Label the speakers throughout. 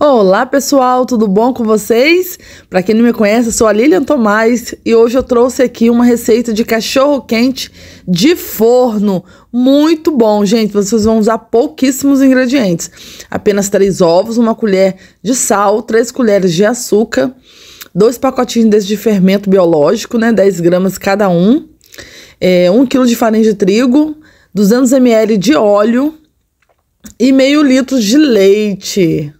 Speaker 1: Olá pessoal, tudo bom com vocês? Para quem não me conhece, eu sou a Lilian Tomás e hoje eu trouxe aqui uma receita de cachorro quente de forno. Muito bom, gente. Vocês vão usar pouquíssimos ingredientes: apenas três ovos, uma colher de sal, três colheres de açúcar, dois pacotinhos desse de fermento biológico, né? 10 gramas cada um, é, um quilo de farinha de trigo, 200 ml de óleo e meio litro de leite.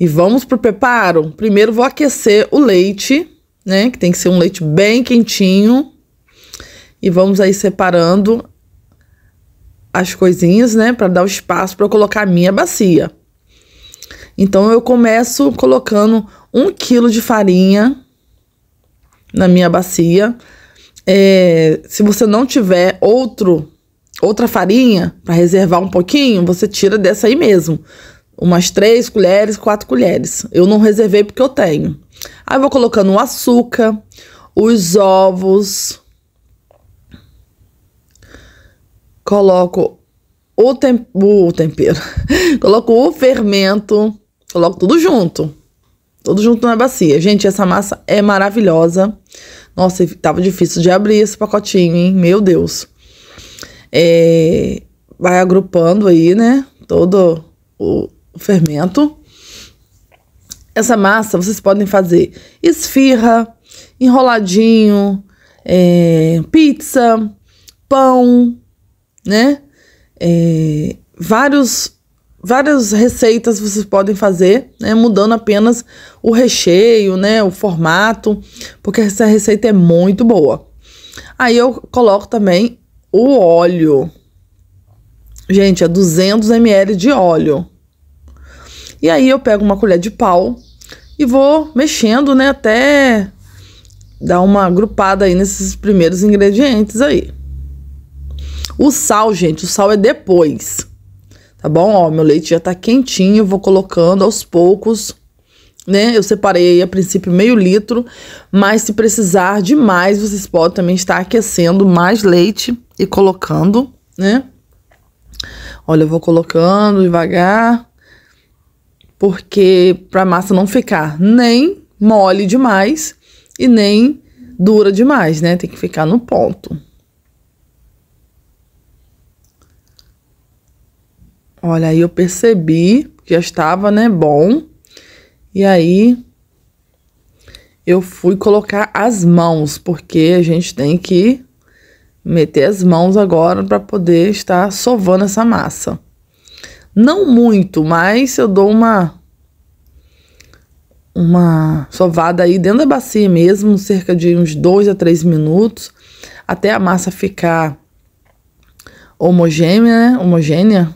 Speaker 1: E vamos para o preparo? Primeiro vou aquecer o leite, né? Que tem que ser um leite bem quentinho. E vamos aí separando as coisinhas, né? Para dar o espaço para eu colocar a minha bacia. Então eu começo colocando um quilo de farinha na minha bacia. É, se você não tiver outro outra farinha para reservar um pouquinho, você tira dessa aí mesmo umas três colheres, quatro colheres. Eu não reservei porque eu tenho. Aí eu vou colocando o açúcar, os ovos, coloco o, tem o tempero, coloco o fermento, coloco tudo junto. Tudo junto na bacia. Gente, essa massa é maravilhosa. Nossa, tava difícil de abrir esse pacotinho, hein? Meu Deus. É, vai agrupando aí, né? Todo o, fermento. Essa massa vocês podem fazer esfirra, enroladinho, é, pizza, pão, né? É, vários, várias receitas vocês podem fazer, né? Mudando apenas o recheio, né? O formato, porque essa receita é muito boa. Aí eu coloco também o óleo. Gente, é 200 ml de óleo. E aí eu pego uma colher de pau e vou mexendo, né, até dar uma agrupada aí nesses primeiros ingredientes aí. O sal, gente, o sal é depois. Tá bom? Ó, meu leite já tá quentinho, vou colocando aos poucos, né? Eu separei aí a princípio meio litro, mas se precisar de mais, vocês podem também estar aquecendo mais leite e colocando, né? Olha, eu vou colocando devagar porque para a massa não ficar nem mole demais e nem dura demais, né? Tem que ficar no ponto. Olha, aí eu percebi que já estava, né, bom. E aí eu fui colocar as mãos, porque a gente tem que meter as mãos agora para poder estar sovando essa massa. Não muito, mas eu dou uma uma sovada aí dentro da bacia mesmo, cerca de uns 2 a 3 minutos, até a massa ficar homogênea, né? Homogênea.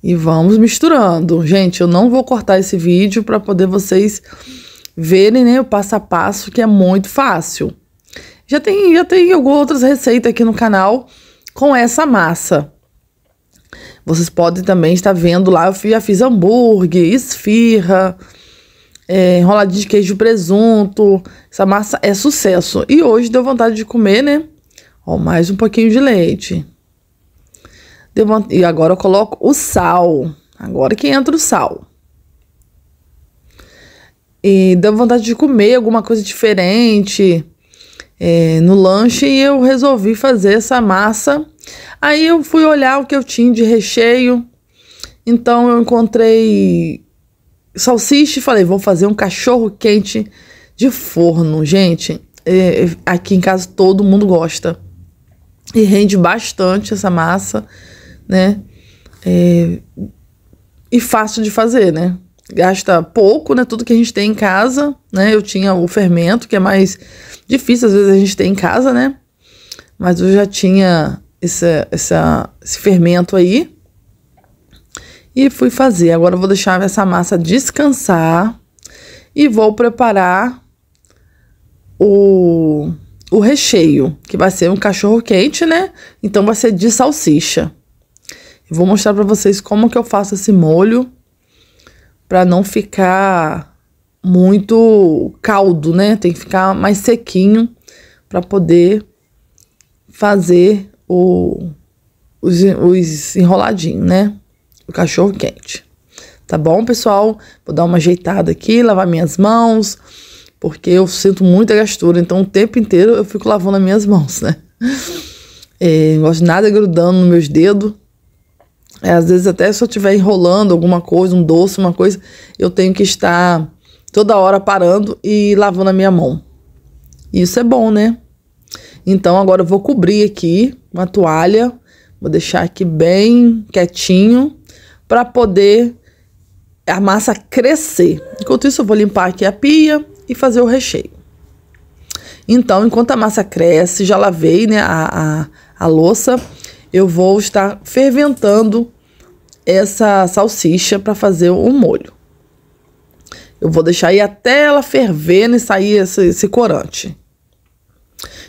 Speaker 1: E vamos misturando. Gente, eu não vou cortar esse vídeo para poder vocês verem, né, o passo a passo, que é muito fácil. Já tem, já tem algumas outras receitas aqui no canal com essa massa. Vocês podem também estar vendo lá, eu já fiz hambúrguer, esfirra, é, enroladinho de queijo presunto. Essa massa é sucesso. E hoje deu vontade de comer, né? Ó, mais um pouquinho de leite. Vontade... E agora eu coloco o sal. Agora que entra o sal. E deu vontade de comer alguma coisa diferente. É, no lanche e eu resolvi fazer essa massa Aí eu fui olhar o que eu tinha de recheio. Então eu encontrei salsicha e falei, vou fazer um cachorro quente de forno, gente. É, é, aqui em casa todo mundo gosta. E rende bastante essa massa, né? É, e fácil de fazer, né? Gasta pouco, né? Tudo que a gente tem em casa, né? Eu tinha o fermento, que é mais difícil, às vezes a gente tem em casa, né? Mas eu já tinha essa, essa, esse fermento aí. E fui fazer. Agora vou deixar essa massa descansar e vou preparar o, o recheio, que vai ser um cachorro quente, né? Então vai ser de salsicha. Eu vou mostrar para vocês como que eu faço esse molho para não ficar muito caldo, né? Tem que ficar mais sequinho para poder fazer o, os, os enroladinhos, né? O cachorro quente. Tá bom, pessoal? Vou dar uma ajeitada aqui, lavar minhas mãos, porque eu sinto muita gastura, então o tempo inteiro eu fico lavando as minhas mãos, né? É, não gosto de nada grudando nos meus dedos. É, às vezes, até se eu estiver enrolando alguma coisa, um doce, uma coisa, eu tenho que estar toda hora parando e lavando a minha mão. Isso é bom, né? Então agora eu vou cobrir aqui uma toalha, vou deixar aqui bem quietinho para poder a massa crescer. Enquanto isso eu vou limpar aqui a pia e fazer o recheio. Então, enquanto a massa cresce, já lavei né, a, a, a louça, eu vou estar ferventando essa salsicha para fazer o um molho. Eu vou deixar aí até ela ferver e né, sair esse, esse corante.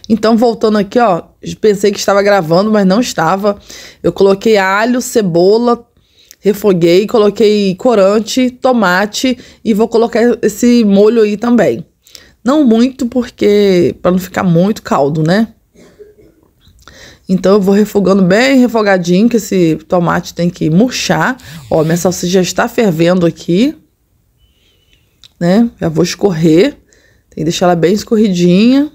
Speaker 1: Então, voltando aqui, ó, pensei que estava gravando, mas não estava. Eu coloquei alho, cebola, refoguei, coloquei corante, tomate e vou colocar esse molho aí também. Não muito, porque para não ficar muito caldo, né? Então eu vou refogando bem refogadinho, que esse tomate tem que murchar. Ó, minha salsicha já está fervendo aqui, né? Já vou escorrer. Tem que deixar ela bem escorridinha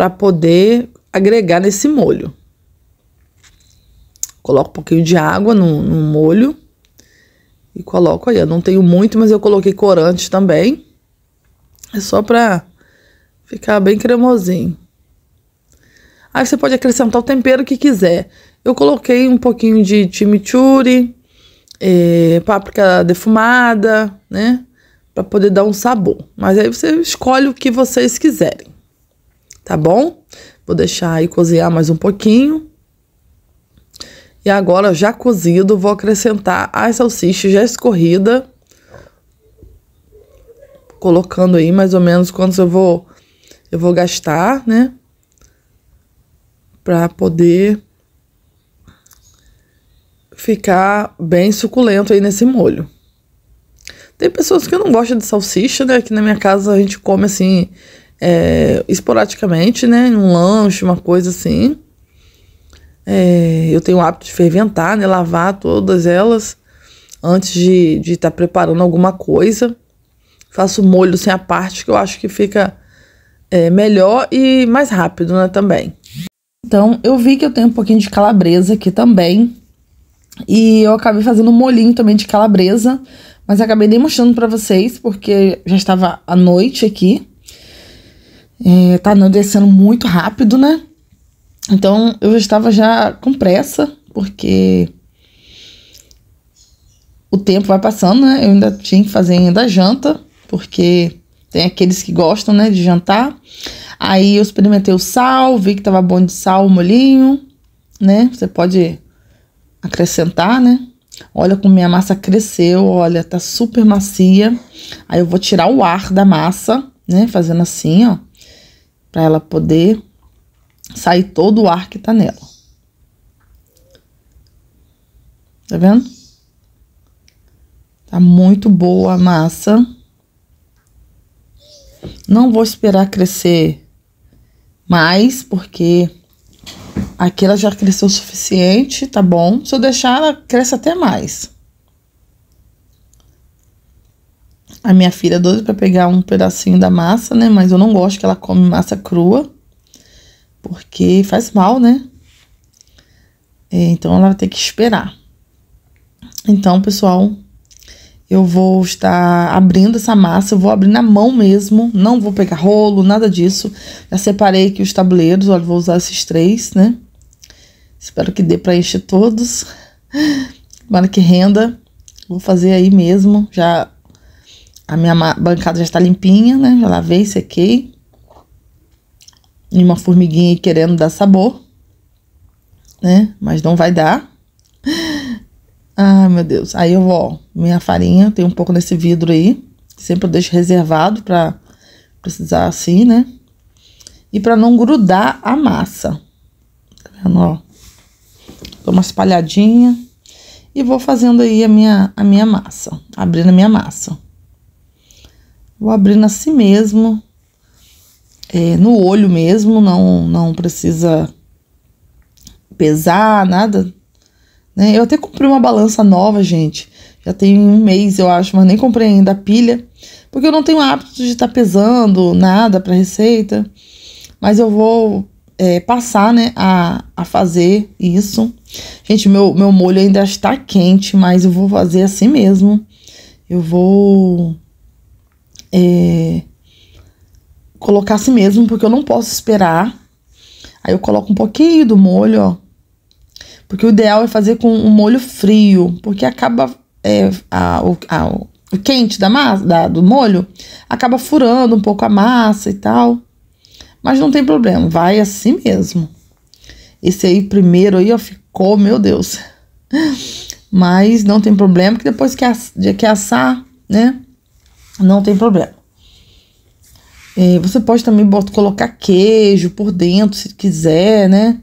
Speaker 1: para poder agregar nesse molho. Coloco um pouquinho de água no, no molho e coloco aí. Eu não tenho muito, mas eu coloquei corante também. É só para ficar bem cremosinho. Aí você pode acrescentar o tempero que quiser. Eu coloquei um pouquinho de chimichurri, é, páprica defumada, né? Para poder dar um sabor. Mas aí você escolhe o que vocês quiserem tá bom? Vou deixar aí cozinhar mais um pouquinho. E agora, já cozido, vou acrescentar as salsichas já escorrida. Colocando aí mais ou menos quantos eu vou, eu vou gastar, né? Pra poder ficar bem suculento aí nesse molho. Tem pessoas que não gostam de salsicha, né? Aqui na minha casa a gente come assim, é, esporadicamente, né? Um lanche, uma coisa assim. É, eu tenho o hábito de ferventar, né? Lavar todas elas antes de estar de tá preparando alguma coisa. Faço molho sem a parte que eu acho que fica é, melhor e mais rápido, né? Também. Então, eu vi que eu tenho um pouquinho de calabresa aqui também. E eu acabei fazendo um molhinho também de calabresa. Mas acabei nem mostrando para vocês, porque já estava à noite aqui. É, tá anoitecendo muito rápido, né? Então eu estava já com pressa, porque o tempo vai passando, né? Eu ainda tinha que fazer ainda janta, porque tem aqueles que gostam, né, de jantar. Aí eu experimentei o sal, vi que tava bom de sal, o molhinho, né? Você pode acrescentar, né? Olha como minha massa cresceu, olha, tá super macia. Aí eu vou tirar o ar da massa, né? Fazendo assim, ó para ela poder sair todo o ar que tá nela. Tá vendo? Tá muito boa a massa. Não vou esperar crescer mais, porque aqui ela já cresceu o suficiente, tá bom? Se eu deixar, ela cresce até mais. A minha filha é doida para pegar um pedacinho da massa, né? Mas eu não gosto que ela come massa crua, porque faz mal, né? É, então ela vai ter que esperar. Então, pessoal, eu vou estar abrindo essa massa, eu vou abrir na mão mesmo, não vou pegar rolo, nada disso. Já separei aqui os tabuleiros, olha, vou usar esses três, né? Espero que dê para encher todos. Tomara que renda. Vou fazer aí mesmo, já a minha bancada já está limpinha, né? Já lavei, sequei. E uma formiguinha aí querendo dar sabor, né? Mas não vai dar. Ai, meu Deus. Aí eu vou, minha farinha, tem um pouco nesse vidro aí. Sempre eu deixo reservado para precisar assim, né? E para não grudar a massa. Tá vendo, ó? Dou uma espalhadinha e vou fazendo aí a minha, a minha massa, abrindo a minha massa. Vou abrindo assim mesmo, é, no olho mesmo, não, não precisa pesar, nada. Né? Eu até comprei uma balança nova, gente. Já tem um mês, eu acho, mas nem comprei ainda a pilha. Porque eu não tenho hábito de estar tá pesando nada para receita. Mas eu vou é, passar, né, a, a fazer isso. Gente, meu, meu molho ainda está quente, mas eu vou fazer assim mesmo. Eu vou é, colocar assim mesmo, porque eu não posso esperar. Aí eu coloco um pouquinho do molho, ó. Porque o ideal é fazer com um molho frio, porque acaba é, a, a, o quente da massa, da, do molho, acaba furando um pouco a massa e tal. Mas não tem problema, vai assim mesmo. Esse aí primeiro aí, ó, ficou, meu Deus. Mas não tem problema, que depois que, que assar, né? Não tem problema. É, você pode também botar, colocar queijo por dentro, se quiser, né?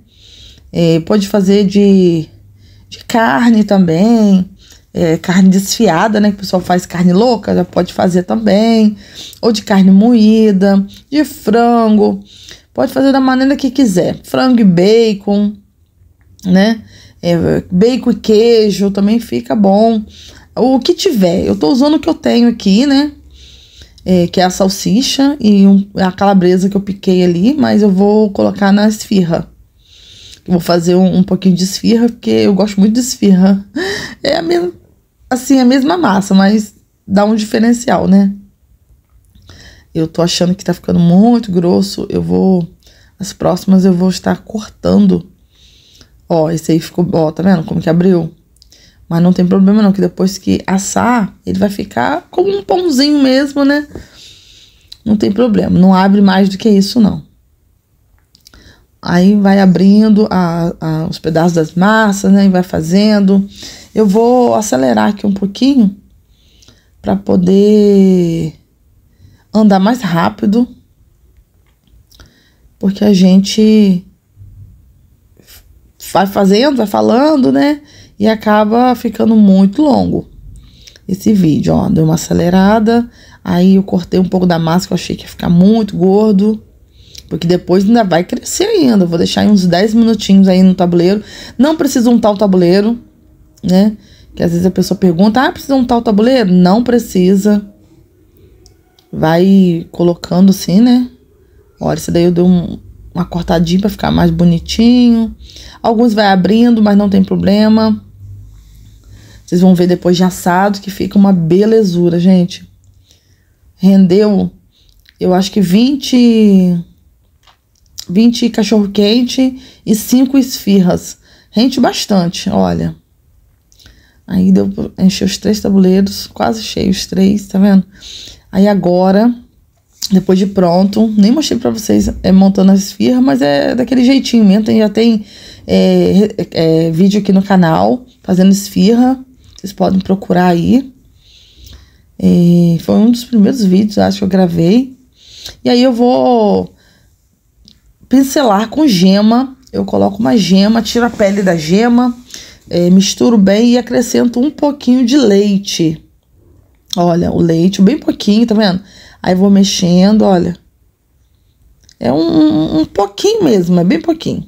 Speaker 1: É, pode fazer de, de carne também. É, carne desfiada, né? Que o pessoal faz carne louca, já pode fazer também. Ou de carne moída, de frango. Pode fazer da maneira que quiser. Frango e bacon, né? É, bacon e queijo também fica bom. O que tiver. Eu tô usando o que eu tenho aqui, né? é, que é a salsicha e um, a calabresa que eu piquei ali, mas eu vou colocar na esfirra. vou fazer um, um, pouquinho de esfirra, porque eu gosto muito de esfirra. É a mesma, assim, a mesma massa, mas dá um diferencial, né? Eu tô achando que tá ficando muito grosso, eu vou... As próximas eu vou estar cortando. Ó, esse aí ficou... Ó, tá vendo como que abriu? Mas não tem problema não, que depois que assar, ele vai ficar como um pãozinho mesmo, né? Não tem problema, não abre mais do que isso não. Aí vai abrindo a, a, os pedaços das massas, né? E vai fazendo. Eu vou acelerar aqui um pouquinho para poder andar mais rápido, porque a gente vai fazendo, vai falando, né? e acaba ficando muito longo esse vídeo, ó. Deu uma acelerada, aí eu cortei um pouco da massa que eu achei que ia ficar muito gordo. Porque depois ainda vai crescer ainda. vou deixar aí uns 10 minutinhos aí no tabuleiro. Não precisa untar o tabuleiro, né? Que às vezes a pessoa pergunta, ah, precisa untar o tabuleiro? Não precisa. Vai colocando assim, né? Olha, esse daí eu dei um, uma cortadinha pra ficar mais bonitinho. Alguns vai abrindo, mas não tem problema. Vocês vão ver depois de assado que fica uma belezura, gente. Rendeu, eu acho que 20, 20 cachorro-quente e 5 esfirras. Rende bastante, olha. Aí deu, encheu os três tabuleiros, quase cheio os três, tá vendo? Aí agora, depois de pronto, nem mostrei pra vocês é, montando as esfirras, mas é daquele jeitinho mesmo. Tem, já tem é, é, vídeo aqui no canal fazendo esfirra. Vocês podem procurar aí. E é, foi um dos primeiros vídeos, acho que eu gravei. E aí eu vou pincelar com gema. Eu coloco uma gema, tiro a pele da gema, é, misturo bem e acrescento um pouquinho de leite. Olha, o leite, bem pouquinho, tá vendo? Aí vou mexendo, olha. É um, um pouquinho mesmo, é bem pouquinho.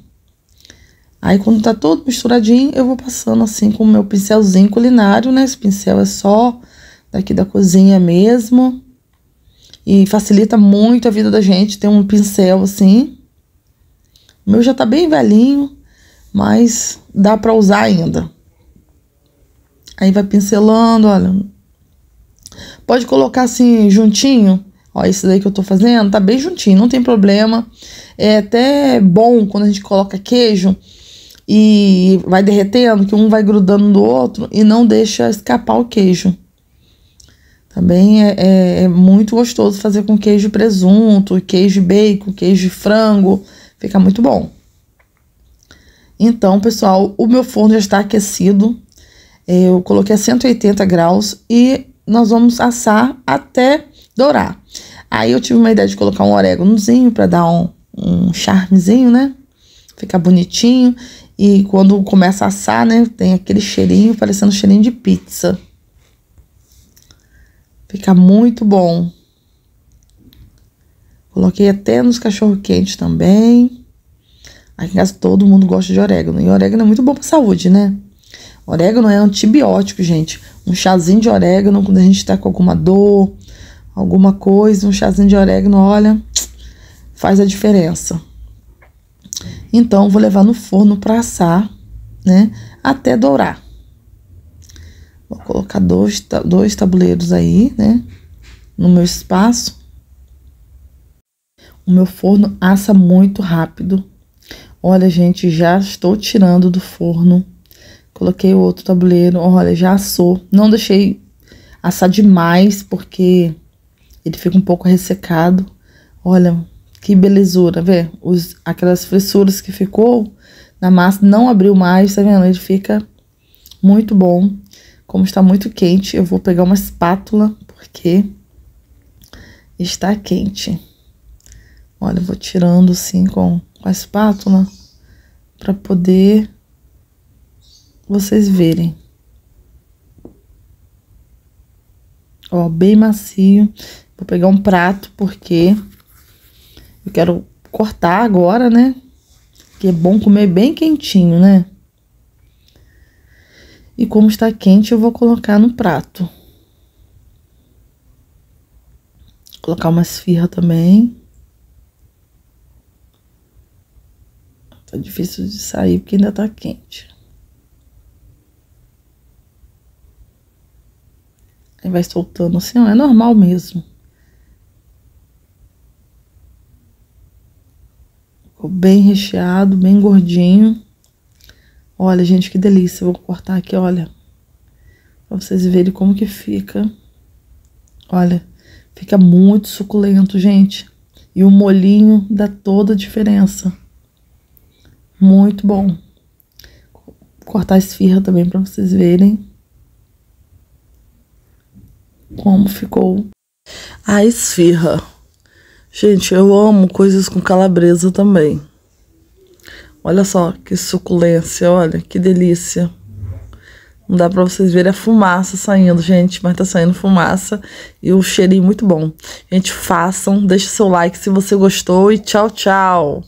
Speaker 1: Aí quando tá todo misturadinho, eu vou passando assim com o meu pincelzinho culinário, né? Esse pincel é só daqui da cozinha mesmo. E facilita muito a vida da gente ter um pincel assim. O meu já tá bem velhinho, mas dá para usar ainda. Aí vai pincelando, olha. Pode colocar assim juntinho. Ó, esse daí que eu tô fazendo, tá bem juntinho, não tem problema. É até bom quando a gente coloca queijo e vai derretendo, que um vai grudando no outro e não deixa escapar o queijo. Também é, é, é muito gostoso fazer com queijo presunto, queijo bacon, queijo frango, fica muito bom. Então, pessoal, o meu forno já está aquecido. Eu coloquei a 180 graus e nós vamos assar até dourar. Aí eu tive uma ideia de colocar um oréganozinho para dar um, um charmezinho, né? Ficar bonitinho. E quando começa a assar, né? Tem aquele cheirinho parecendo cheirinho de pizza. Fica muito bom. Coloquei até nos cachorro-quente também. Aqui em casa todo mundo gosta de orégano. E orégano é muito bom pra saúde, né? Orégano é antibiótico, gente. Um chazinho de orégano, quando a gente tá com alguma dor, alguma coisa, um chazinho de orégano, olha, faz a diferença. Então, vou levar no forno para assar, né? Até dourar. Vou colocar dois, dois tabuleiros aí, né? No meu espaço. O meu forno assa muito rápido. Olha, gente, já estou tirando do forno. Coloquei o outro tabuleiro. Olha, já assou. Não deixei assar demais, porque ele fica um pouco ressecado. Olha, que belezura, vê? Os, aquelas fissuras que ficou na massa não abriu mais, tá vendo? Ele fica muito bom. Como está muito quente, eu vou pegar uma espátula, porque está quente. Olha, eu vou tirando assim com, com a espátula para poder vocês verem. Ó, bem macio. Vou pegar um prato porque eu quero cortar agora, né? Que é bom comer bem quentinho, né? E como está quente, eu vou colocar no prato. Vou colocar umas esfirra também. Tá difícil de sair porque ainda tá quente. Aí vai soltando assim, ó, é normal mesmo. bem recheado, bem gordinho. Olha, gente, que delícia. Vou cortar aqui, olha. Pra vocês verem como que fica. Olha, fica muito suculento, gente. E o molinho dá toda a diferença. Muito bom. Vou cortar a esfirra também para vocês verem como ficou a esfirra. Gente, eu amo coisas com calabresa também. Olha só que suculência, olha que delícia. Não dá pra vocês verem a fumaça saindo, gente, mas tá saindo fumaça e o cheirinho muito bom. Gente, façam, deixe seu like se você gostou e tchau, tchau.